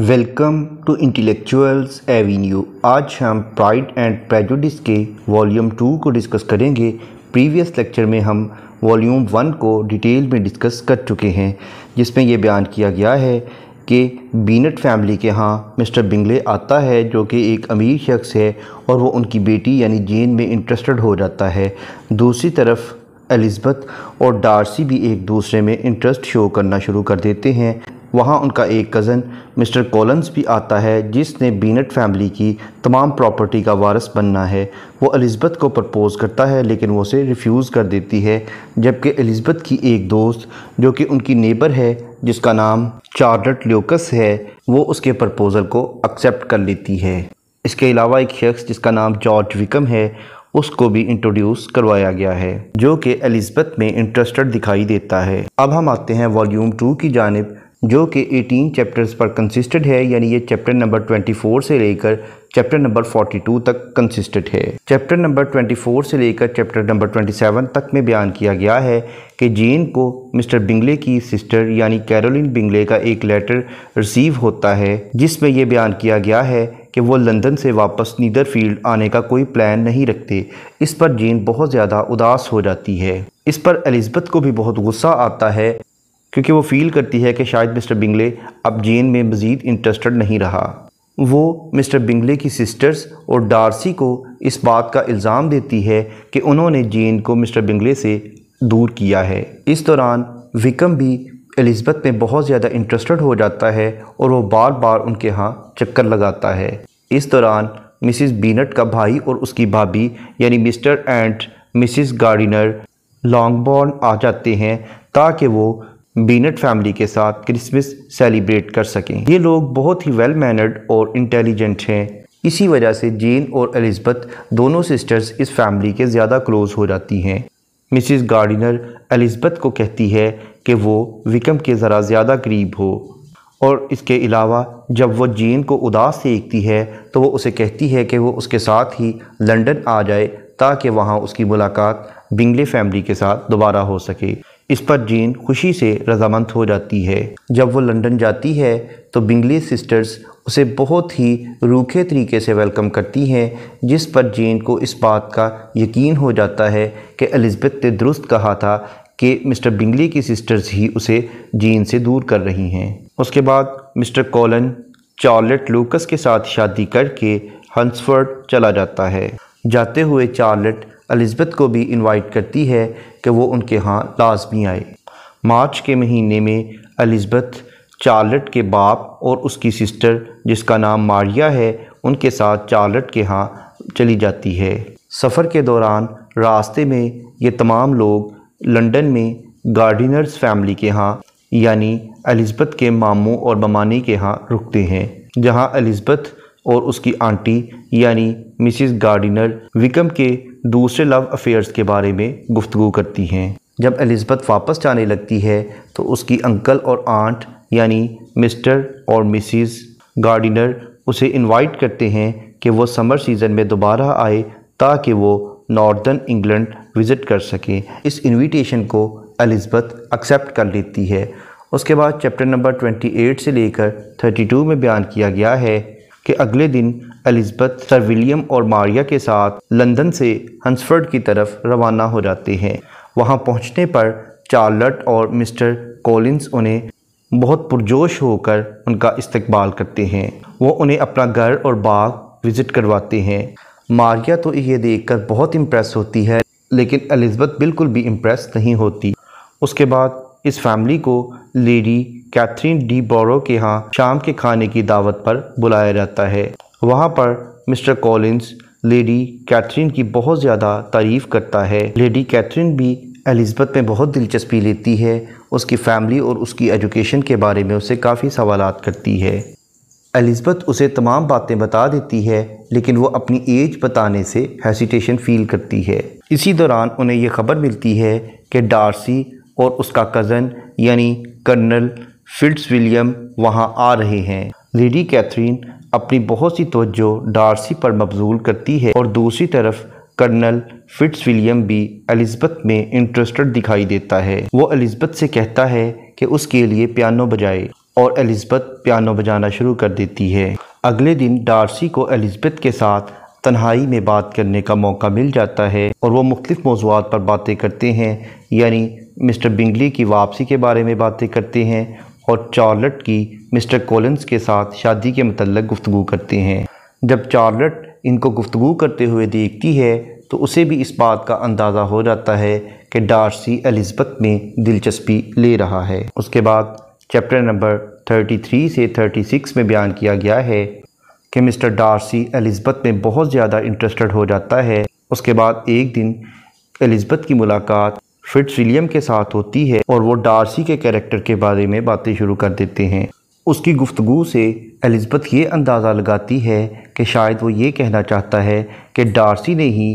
welcome to intellectuals avenue आज हम pride and prejudice के वॉल्यूम टू को डिस्कस करेंगे प्रीवियस लेक्चर में हम वॉल्यूम वन को डिटेल में डिस्कस कर चुके हैं जिसमें यह बयान किया गया है कि बीनट फैमिली के यहाँ मिस्टर बिंगले आता है जो कि एक अमीर शख्स है और वो उनकी बेटी यानी जेन में इंटरेस्टेड हो जाता है दूसरी तरफ एलिजबथ और डार्सी भी एक दूसरे में इंटरेस्ट शो करना शुरू कर देते हैं वहाँ उनका एक कज़न मिस्टर कॉलन्स भी आता है जिसने बीनट फैमिली की तमाम प्रॉपर्टी का वारस बनना है वो अलिज़बत को प्रपोज़ करता है लेकिन वो उसे रिफ्यूज़ कर देती है जबकि अलिज़बत की एक दोस्त जो कि उनकी नेबर है जिसका नाम चार्लट ल्योकस है वो उसके प्रपोज़ल को एक्सेप्ट कर लेती है इसके अलावा एक शख्स जिसका नाम जॉर्ज विकम है उसको भी इंट्रोड्यूस करवाया गया है जो कि एलिजबथ में इंटरेस्टेड दिखाई देता है अब हम आते हैं वॉल्यूम टू की जानब जो कि 18 चैप्टर्स पर कंसिस्टेड है यानी ये चैप्टर नंबर 24 से लेकर चैप्टर नंबर 42 तक कंसिस्टेड है चैप्टर नंबर 24 से लेकर चैप्टर नंबर 27 तक में बयान किया गया है कि जीन को मिस्टर बिंगले की सिस्टर यानी कैरोलिन बिंगले का एक लेटर रिसीव होता है जिसमें यह बयान किया गया है कि वो लंदन से वापस नीदरफील्ड आने का कोई प्लान नहीं रखते इस पर जीन बहुत ज़्यादा उदास हो जाती है इस पर एलिजथ को भी बहुत गुस्सा आता है क्योंकि वो फील करती है कि शायद मिस्टर बिंगले अब जेन में मज़ीद इंटरेस्टेड नहीं रहा वो मिस्टर बिंगले की सिस्टर्स और डार्सी को इस बात का इल्ज़ाम देती है कि उन्होंने जेन को मिस्टर बिंगले से दूर किया है इस दौरान विकम भी एलिजबथ में बहुत ज़्यादा इंटरेस्टेड हो जाता है और वो बार बार उनके यहाँ चक्कर लगाता है इस दौरान मिसिस बीनट का भाई और उसकी भाभी यानी mister and Mrs Gardiner Longbourn आ जाते हैं ताकि वो बीनट फैमिली के साथ क्रिसमस सेलिब्रेट कर सकें ये लोग बहुत ही वेल मैनर्ड और इंटेलिजेंट हैं इसी वजह से जेन और एलिजबथ दोनों सिस्टर्स इस फैमिली के ज़्यादा क्लोज़ हो जाती हैं मिसिस गार्डिनर एलिजबथ को कहती है कि वो विकम के ज़रा ज़्यादा करीब हो और इसके अलावा जब वो जेन को उदास देखती है तो वो उसे कहती है कि वो उसके साथ ही लंदन आ जाए ताकि वहाँ उसकी मुलाकात बिंगले फैमिली के साथ दोबारा हो सके इस पर जीन खुशी से रजामंद हो जाती है जब वो लंदन जाती है तो बिंगली सिस्टर्स उसे बहुत ही रूखे तरीके से वेलकम करती हैं जिस पर जीन को इस बात का यकीन हो जाता है कि एलिज़बेथ ने दुरुस्त कहा था कि मिस्टर बिंगली की सिस्टर्स ही उसे जीन से दूर कर रही हैं उसके बाद मिस्टर कॉलन चार्लेट लूकस के साथ शादी करके हंसफर्ड चला जाता है जाते हुए चार्लेट एलिज़बेथ को भी इनवाइट करती है कि वो उनके यहाँ लाजमी आए मार्च के महीने में अलिजबथ चार्लट के बाप और उसकी सिस्टर जिसका नाम मारिया है उनके साथ चार्लट के यहाँ चली जाती है सफ़र के दौरान रास्ते में ये तमाम लोग लंदन में गार्डिनर्स फैमिली के यहाँ यानी अलिजबथ के मामों और ममानी के यहाँ रुकते हैं जहाँ अलिजबथ और उसकी आंटी यानी मिसिस गार्डिनर विकम के दूसरे लव अफेयर्स के बारे में गुफ्तु करती हैं जब एलिज़बथ वापस जाने लगती है तो उसकी अंकल और आंट यानी मिस्टर और मिसिस गार्डिनर उसे इनवाइट करते हैं कि वो समर सीज़न में दोबारा आए ताकि वो नॉर्दर्न इंग्लैंड विज़िट कर सकें इस इनविटेशन को एलिज़बथ एक्सेप्ट कर लेती है उसके बाद चैप्टर नंबर 28 से लेकर 32 में बयान किया गया है कि अगले दिन एलिजबथ सर विलियम और मारिया के साथ लंदन से हंसफर्ड की तरफ रवाना हो जाते हैं वहाँ पहुँचने पर चार्लट और मिस्टर कॉलिंस उन्हें बहुत पुरजोश होकर उनका इस्तकबाल करते हैं वो उन्हें अपना घर और बाग विज़िट करवाते हैं मारिया तो ये देखकर बहुत इम्प्रेस होती है लेकिन एलिजबथ बिल्कुल भी इम्प्रेस नहीं होती उसके बाद इस फैमिली को लेडी कैथरीन डी बोरो के यहाँ शाम के खाने की दावत पर बुलाया जाता है वहाँ पर मिस्टर कॉलिंस लेडी कैथरीन की बहुत ज़्यादा तारीफ़ करता है लेडी कैथरीन भी एलिजबेथ में बहुत दिलचस्पी लेती है उसकी फैमिली और उसकी एजुकेशन के बारे में उसे काफ़ी सवाल करती है एलिजबेथ उसे तमाम बातें बता देती है लेकिन वो अपनी एज बताने से हेसिटेशन फील करती है इसी दौरान उन्हें यह खबर मिलती है कि डार्सी और उसका कज़न यानी कर्नल फिट्स विलियम वहाँ आ रहे हैं लेडी कैथरीन अपनी बहुत सी तवज्जो डारसी पर मबजूल करती है और दूसरी तरफ कर्नल फिट्स विलियम भी अलिजबत में इंटरेस्टेड दिखाई देता है वो अलिजबत से कहता है कि उसके लिए पियानो बजाए और अलिजबत पियानो बजाना शुरू कर देती है अगले दिन डारसी को अलिजबत के साथ तन्हाई में बात करने का मौका मिल जाता है और वो मुख्तफ मौजूद पर बातें करते हैं यानी मिस्टर बिंगली की वापसी के बारे में बातें करते हैं और चार्लट की मिस्टर कोलन्स के साथ शादी के मतलब गुफ्तु करते हैं जब चार्लट इनको गुफ्तु करते हुए देखती है तो उसे भी इस बात का अंदाज़ा हो जाता है कि डार्सी एलिजबथ में दिलचस्पी ले रहा है उसके बाद चैप्टर नंबर 33 से 36 में बयान किया गया है कि मिस्टर डार्सी एलिजबथ में बहुत ज़्यादा इंटरेस्टेड हो जाता है उसके बाद एक दिन एलिजबथ की मुलाकात फिट्स विलियम के साथ होती है और वो डार्सी के कैरेक्टर के बारे में बातें शुरू कर देते हैं उसकी गुफ्तगु से एलिज़बथ ये अंदाज़ा लगाती है कि शायद वो ये कहना चाहता है कि डार्सी ने ही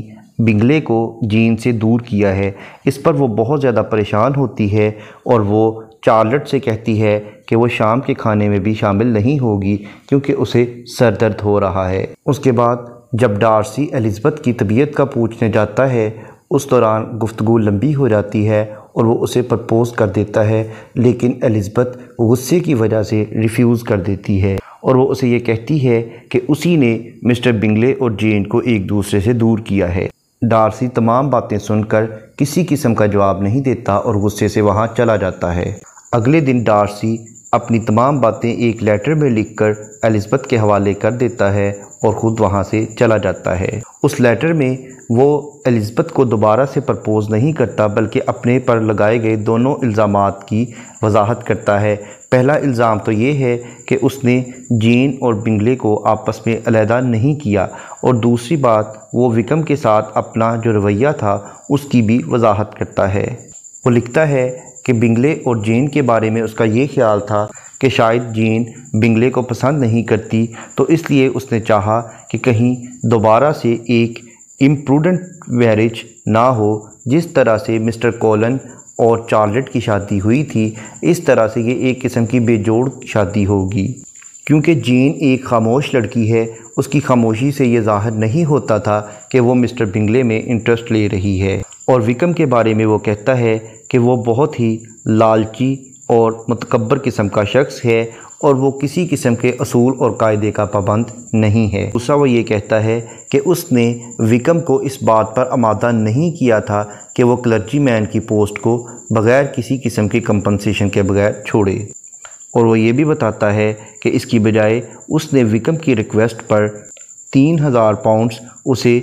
बिंगले को जीन से दूर किया है इस पर वो बहुत ज़्यादा परेशान होती है और वो चार्लट से कहती है कि वो शाम के खाने में भी शामिल नहीं होगी क्योंकि उसे सर दर्द हो रहा है उसके बाद जब डार्सी एलिज़बथ की तबीयत का पूछने जाता है उस दौरान गुफ्तु लंबी हो जाती है और वो उसे प्रपोज़ कर देता है लेकिन एलिजबत गुस्से की वजह से रिफ्यूज़ कर देती है और वो उसे ये कहती है कि उसी ने मिस्टर बिंगले और जेन को एक दूसरे से दूर किया है डारसी तमाम बातें सुनकर किसी किस्म का जवाब नहीं देता और गुस्से से वहाँ चला जाता है अगले दिन डारसी अपनी तमाम बातें एक लेटर में लिखकर एलिजबेथ के हवाले कर देता है और ख़ुद वहाँ से चला जाता है उस लेटर में वो एलिज़बेथ को दोबारा से प्रपोज़ नहीं करता बल्कि अपने पर लगाए गए दोनों इल्ज़ाम की वजाहत करता है पहला इल्ज़ाम तो ये है कि उसने जीन और बिंगले को आपस में अलहदा नहीं किया और दूसरी बात वो विकम के साथ अपना जो रवैया था उसकी भी वजाहत करता है वो लिखता है कि बिंगले और जेन के बारे में उसका ये ख्याल था कि शायद जेन बिंगले को पसंद नहीं करती तो इसलिए उसने चाहा कि कहीं दोबारा से एक इम्प्रूडेंट मैरिज ना हो जिस तरह से मिस्टर कॉलन और चार्लेट की शादी हुई थी इस तरह से ये एक किस्म की बेजोड़ शादी होगी क्योंकि जीन एक खामोश लड़की है उसकी खामोशी से यह जाहिर नहीं होता था कि वो मिस्टर बिंगले में इंटरेस्ट ले रही है और विकम के बारे में वो कहता है कि वो बहुत ही लालची और मतकबर किस्म का शख्स है और वो किसी किस्म के असूल और कायदे का पाबंद नहीं है दूसरा वो ये कहता है कि उसने विकम को इस बात पर आमादा नहीं किया था कि वो क्लर्जी मैन की पोस्ट को बग़ैर किसी किस्म के कंपनसेशन के बगैर छोड़े और वो ये भी बताता है कि इसकी बजाय उसने विकम की रिक्वेस्ट पर तीन हज़ार पाउंडस उसे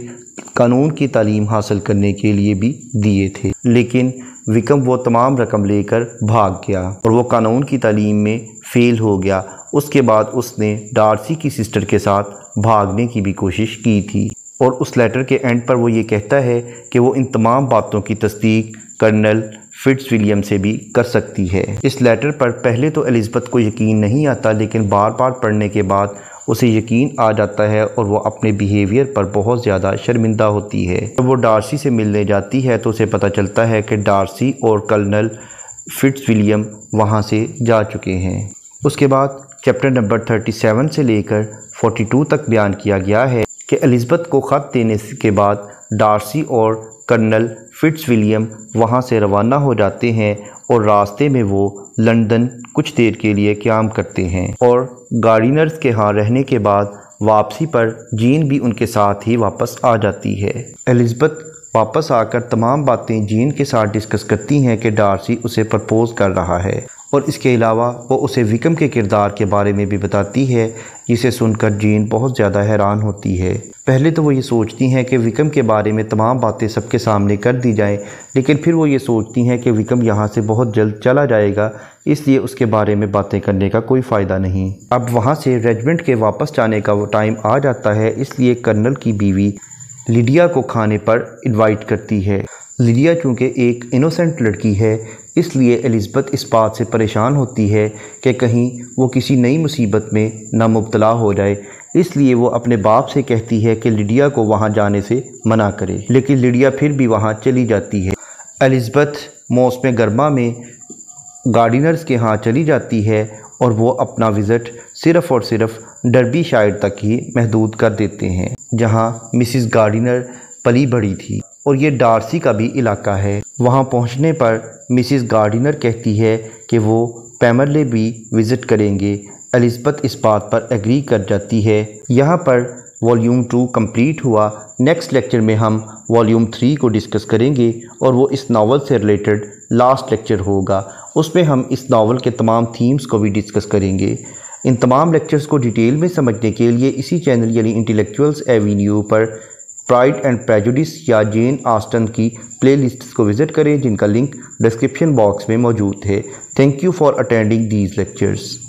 कानून की तालीम हासिल करने के लिए भी दिए थे लेकिन विकम वो तमाम रकम लेकर भाग गया और वो कानून की तालीम में फ़ेल हो गया उसके बाद उसने डारसी की सिस्टर के साथ भागने की भी कोशिश की थी और उस लेटर के एंड पर वो ये कहता है कि वो इन तमाम बातों की तस्दीक कर्नल फिट्स विलियम से भी कर सकती है इस लेटर पर पहले तो एलिजबथ को यकीन नहीं आता लेकिन बार बार पढ़ने के बाद उसे यकीन आ जाता है और वो अपने बिहेवियर पर बहुत ज़्यादा शर्मिंदा होती है जब तो वो डार्सी से मिलने जाती है तो उसे पता चलता है कि डार्सी और कर्नल फिट्स विलियम वहाँ से जा चुके हैं उसके बाद चैप्टर नंबर 37 से लेकर 42 तक बयान किया गया है कि एलिजबथ को ख़त देने के बाद डार्सी और कर्नल फिट्स विलियम वहाँ से रवाना हो जाते हैं और रास्ते में वो लंदन कुछ देर के लिए क्याम करते हैं और गार्डिनर्स के यहाँ रहने के बाद वापसी पर जीन भी उनके साथ ही वापस आ जाती है एलिजबथ वापस आकर तमाम बातें जीन के साथ डिस्कस करती हैं कि डार्सी उसे प्रपोज कर रहा है और इसके अलावा वो उसे विकम के किरदार के बारे में भी बताती है जिसे सुनकर जीन बहुत ज़्यादा हैरान होती है पहले तो वो ये सोचती हैं कि विकम के बारे में तमाम बातें सबके सामने कर दी जाएं लेकिन फिर वो ये सोचती हैं कि विकम यहाँ से बहुत जल्द चला जाएगा इसलिए उसके बारे में बातें करने का कोई फ़ायदा नहीं अब वहाँ से रेजमेंट के वापस जाने का वो टाइम आ जाता है इसलिए कर्नल की बीवी लिडिया को खाने पर इन्वाइट करती है लिडिया चूँकि एक इनोसेंट लड़की है इसलिए एलिज़बथ इस बात से परेशान होती है कि कहीं वो किसी नई मुसीबत में ना मुबतला हो जाए इसलिए वो अपने बाप से कहती है कि लिडिया को वहाँ जाने से मना करे लेकिन लिडिया फिर भी वहाँ चली जाती है एलिज़बथ मौसम गर्मा में गार्डिनर्स के यहाँ चली जाती है और वो अपना विज़िट सिर्फ़ और सिर्फ डरबी शायर तक ही महदूद कर देते हैं जहाँ मिसिस गार्डिनर पली बढ़ी थी और ये डारसी का भी इलाका है वहाँ पहुँचने पर मिसिस गार्डिनर कहती है कि वो पैमरले भी विज़िट करेंगे एलिजबथ इस बात पर एग्री कर जाती है यहाँ पर वॉल्यूम टू कंप्लीट हुआ नेक्स्ट लेक्चर में हम वॉल्यूम थ्री को डिस्कस करेंगे और वो इस नावल से रिलेटेड लास्ट लेक्चर होगा उसमें हम इस नावल के तमाम थीम्स को भी डिस्कस करेंगे इन तमाम लेक्चर्स को डिटेल में समझने के लिए इसी चैनल यानी इंटेलेक्चुअल्स एवेन्यू पर प्राइड एंड प्रेजुडिस या जेन आस्टन की प्लेलिस्ट्स को विजिट करें जिनका लिंक डिस्क्रिप्शन बॉक्स में मौजूद है thank you for attending these lectures